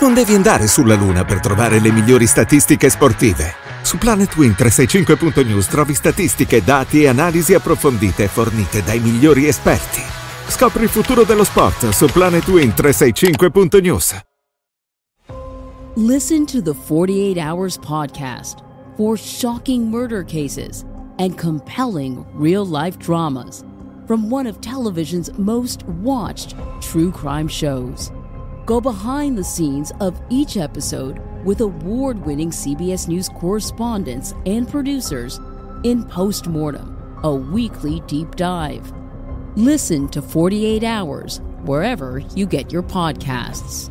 Non devi andare sulla Luna per trovare le migliori statistiche sportive. Su planetwin 365news trovi statistiche, dati e analisi approfondite fornite dai migliori esperti. Scopri il futuro dello sport su planetwin 365news Listen to the 48 Hours podcast for shocking murder cases and compelling real-life dramas from one of television's most watched true crime shows. go behind the scenes of each episode with award winning CBS News correspondents and producers in Postmortem, a weekly deep dive. Listen to 48 Hours wherever you get your podcasts.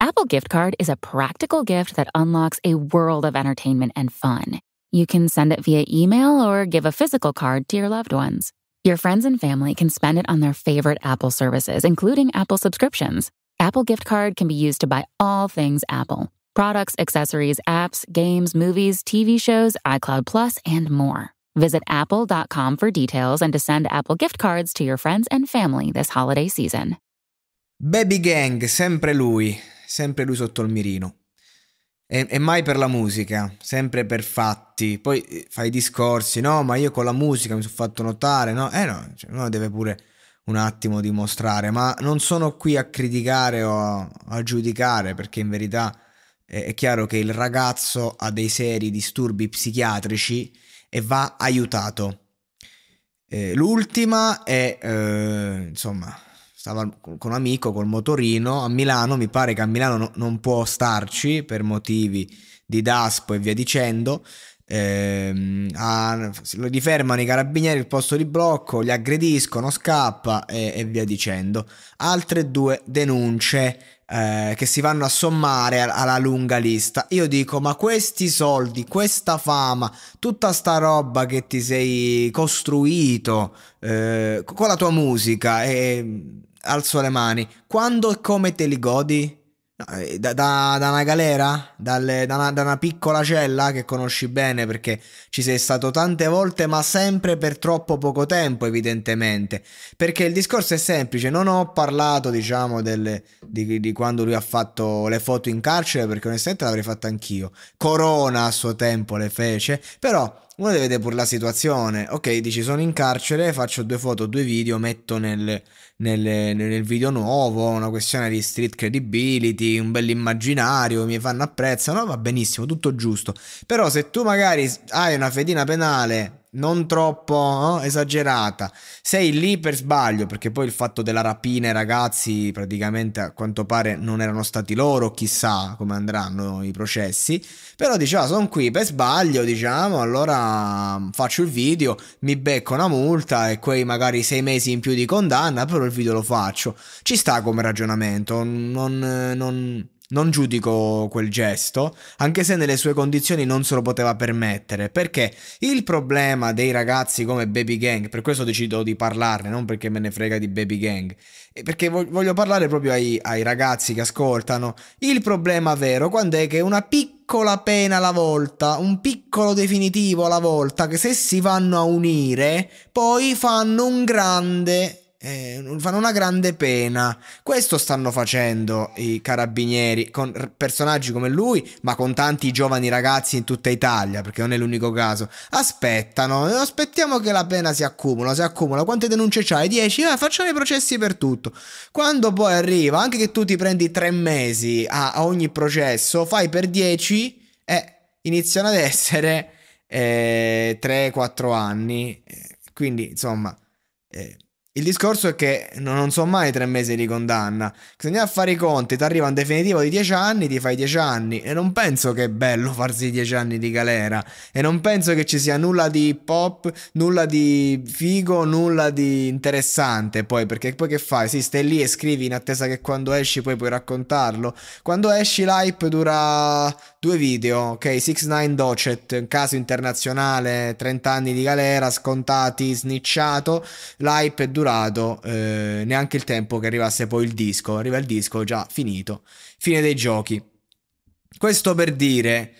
Apple Gift Card is a practical gift that unlocks a world of entertainment and fun. You can send it via email or give a physical card to your loved ones. Your friends and family can spend it on their favorite Apple services, including Apple subscriptions. Apple gift card can be used to buy all things Apple products, accessories, apps, games, movies, TV shows, iCloud Plus, and more. Visit apple.com for details and to send Apple gift cards to your friends and family this holiday season. Baby Gang, sempre lui, sempre lui sotto il mirino. E, e, mai per la musica, sempre per fatti. Poi eh, fai discorsi, no, ma io con la musica mi sono fatto notare, no? Eh no, cioè, uno deve pure un attimo dimostrare, ma non sono qui a criticare o a, a giudicare, perché in verità è, eh, è chiaro che il ragazzo ha dei seri disturbi psichiatrici e va aiutato. Eh, l'ultima è, eh, insomma, stava con un amico col motorino a Milano, mi pare che a Milano no, non può starci per motivi di DASPO e via dicendo. Eh, a, lo li fermano i carabinieri il posto di blocco, li aggrediscono, scappa e, e via dicendo. Altre due denunce eh, che si vanno a sommare alla lunga lista. Io dico, ma questi soldi, questa fama, tutta sta roba che ti sei costruito eh, con la tua musica e ehm, alzo le mani. Quando e come te li godi? Eh, da, da, da una galera? Dalle, da, una, da una piccola cella che conosci bene perché ci sei stato tante volte ma sempre per troppo poco tempo evidentemente. Perché il discorso è semplice, non ho parlato diciamo delle, di, di quando lui ha fatto le foto in carcere perché onestamente l'avrei fatto anch'io. Corona a suo tempo le fece, però uno deve vedere pure la situazione. Ok, dici sono in carcere, faccio due foto, due video, metto nel, nel, nel video nuovo una questione di street credibility, un bell'immaginario, mi fanno apprezzare, no, va benissimo, tutto giusto. Però se tu magari hai una fedina penale non troppo eh, esagerata, sei lì per sbaglio, perché poi il fatto della rapina ai ragazzi praticamente a quanto pare non erano stati loro, chissà come andranno i processi, però diceva sono qui per sbaglio, diciamo, allora mm, faccio il video, mi becco una multa e quei magari sei mesi in più di condanna, però il video lo faccio. Ci sta come ragionamento, non, non non giudico quel gesto, anche se nelle sue condizioni non se lo poteva permettere, perché il problema dei ragazzi come Baby Gang, per questo decido di parlarne, non perché me ne frega di Baby Gang, perché voglio parlare proprio ai, ai ragazzi che ascoltano, il problema vero quando è che una piccola pena alla volta, un piccolo definitivo alla volta, che se si vanno a unire, poi fanno un grande eh, fanno una grande pena. Questo stanno facendo i carabinieri con personaggi come lui, ma con tanti giovani ragazzi in tutta Italia, perché non è l'unico caso. Aspettano, eh, aspettiamo che la pena si accumula, si accumula. Quante denunce c'hai? 10? Eh, facciamo i processi per tutto. Quando poi arriva, anche che tu ti prendi tre mesi a, a ogni processo, fai per 10 e eh, iniziano ad essere 3-4 eh, anni. Eh, quindi, insomma... Eh, il discorso è che non sono mai tre mesi di condanna. Bisogna fare i conti, ti arriva un definitivo di dieci anni, ti fai dieci anni. E non penso che è bello farsi dieci anni di galera. E non penso che ci sia nulla di pop, nulla di figo, nulla di interessante. Poi, perché poi che fai? Sì, stai lì e scrivi in attesa che quando esci poi puoi raccontarlo. Quando esci l'hype dura Due video, ok? 69 Docet, caso internazionale, 30 anni di galera, scontati, snicciato. L'hype è durato eh, neanche il tempo che arrivasse poi il disco. Arriva il disco, già finito. Fine dei giochi. Questo per dire.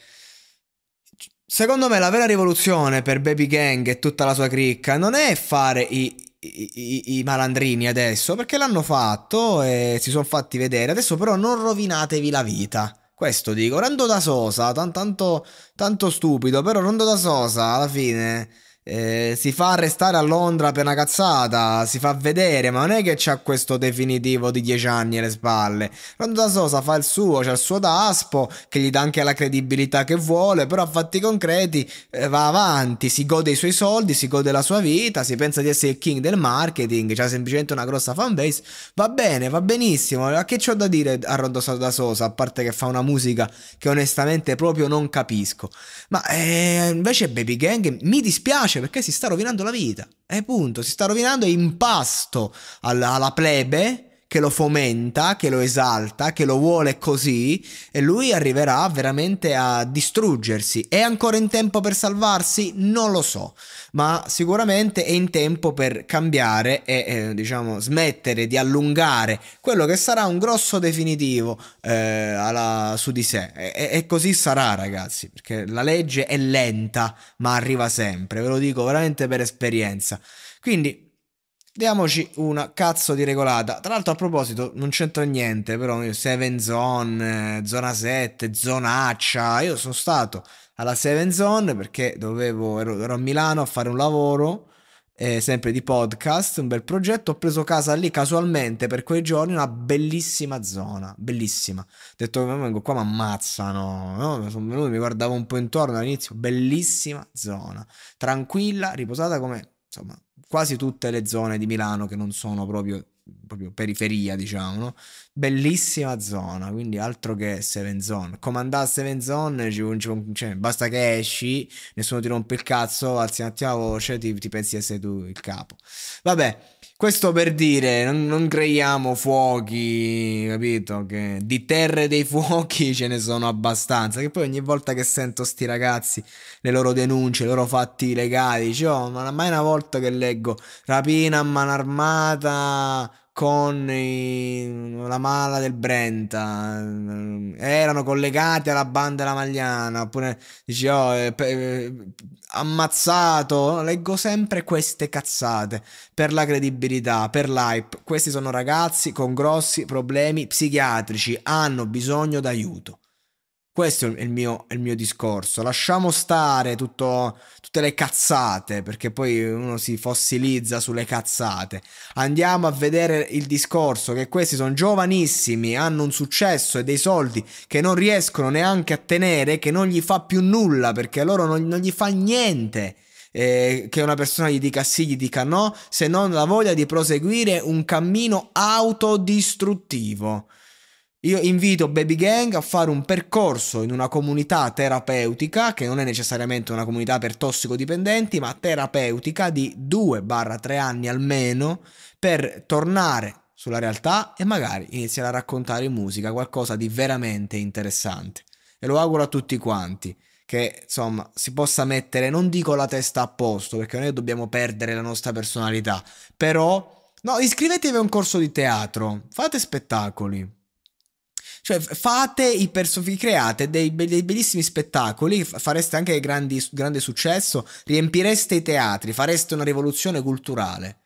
Secondo me la vera rivoluzione per Baby Gang e tutta la sua cricca non è fare i, i, i, i, malandrini adesso, perché l'hanno fatto e si sono fatti vedere. Adesso però non rovinatevi la vita. Questo dico. Rondo da Sosa, tan, tanto, tanto stupido, però Rondo da Sosa alla fine eh, si fa arrestare a Londra per una cazzata, si fa vedere, ma non è che c'ha questo definitivo di 10 anni alle spalle. Rondo da Sosa fa il suo, c'ha il suo daspo, che gli dà anche la credibilità che vuole, però a fatti concreti eh, va avanti, si gode i suoi soldi, si gode la sua vita, si pensa di essere il king del marketing, c'ha semplicemente una grossa fanbase, va bene, va benissimo, a che c'ho da dire a Rondo da Sosa, a parte che fa una musica che onestamente proprio non capisco. Ma eh, invece Baby Gang mi dispiace pace perché si sta rovinando la vita. E eh, punto, si sta rovinando, è impasto alla, alla plebe che lo fomenta, che lo esalta, che lo vuole così e lui arriverà veramente a distruggersi. È ancora in tempo per salvarsi? Non lo so, ma sicuramente è in tempo per cambiare e eh, diciamo smettere di allungare quello che sarà un grosso definitivo eh, alla, su di sé. E, e così sarà ragazzi, perché la legge è lenta ma arriva sempre, ve lo dico veramente per esperienza. Quindi Diamoci una cazzo di regolata. Tra l'altro, a proposito, non c'entra niente, però Seven Zone, eh, Zona 7, Zonaccia. Io sono stato alla Seven Zone perché dovevo, ero, ero a Milano a fare un lavoro, eh, sempre di podcast, un bel progetto. Ho preso casa lì casualmente per quei giorni, una bellissima zona, bellissima. Ho detto, vengo qua, mi ammazzano. No? Sono venuto, mi guardavo un po' intorno all'inizio, bellissima zona, tranquilla, riposata come, insomma quasi tutte le zone di Milano che non sono proprio, proprio periferia, diciamo, no? Bellissima zona, quindi altro che Seven Zone. Comandare Seven Zone, cioè, basta che esci, nessuno ti rompe il cazzo, alzi un attimo la voce, ti, ti pensi di essere tu il capo. Vabbè, questo per dire, non, non, creiamo fuochi, capito? Che di terre dei fuochi ce ne sono abbastanza. Che poi ogni volta che sento sti ragazzi, le loro denunce, i loro fatti legali, dicevo, oh, ma mai una volta che leggo rapina a mano armata con i, la mala del Brenta, eh, erano collegati alla banda della Magliana, oppure dici, oh, eh, eh, ammazzato, leggo sempre queste cazzate per la credibilità, per l'hype. Questi sono ragazzi con grossi problemi psichiatrici, hanno bisogno d'aiuto. Questo è il mio, il mio discorso. Lasciamo stare tutto, tutte le cazzate, perché poi uno si fossilizza sulle cazzate. Andiamo a vedere il discorso che questi sono giovanissimi, hanno un successo e dei soldi che non riescono neanche a tenere, che non gli fa più nulla, perché a loro non, non gli fa niente. Eh, che una persona gli dica sì, gli dica no, se non la voglia di proseguire un cammino autodistruttivo. Io invito Baby Gang a fare un percorso in una comunità terapeutica, che non è necessariamente una comunità per tossicodipendenti, ma terapeutica di 2-3 anni almeno, per tornare sulla realtà e magari iniziare a raccontare in musica qualcosa di veramente interessante. E lo auguro a tutti quanti che insomma si possa mettere, non dico la testa a posto, perché noi dobbiamo perdere la nostra personalità, però no, iscrivetevi a un corso di teatro, fate spettacoli, cioè, fate i personaggi, create dei, be dei, bellissimi spettacoli, fareste anche grandi, grande successo, riempireste i teatri, fareste una rivoluzione culturale.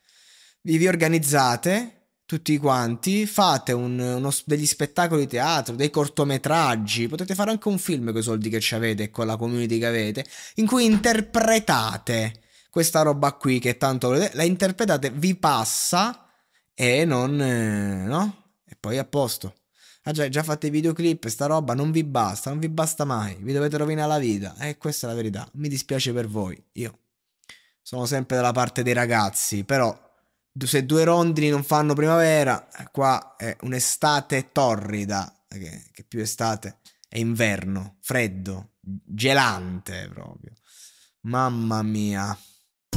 Vi, vi organizzate tutti quanti, fate un, uno, degli spettacoli di teatro, dei cortometraggi, potete fare anche un film con i soldi che ci avete e con la community che avete, in cui interpretate questa roba qui che tanto volete, la interpretate, vi passa e non... Eh, no? E poi a posto ah cioè già fate i videoclip, sta roba non vi basta, non vi basta mai, vi dovete rovinare la vita. E eh, questa è la verità, mi dispiace per voi, io sono sempre dalla parte dei ragazzi, però se due rondini non fanno primavera, eh, qua è un'estate torrida, eh, che, che più estate è inverno, freddo, gelante proprio. Mamma mia.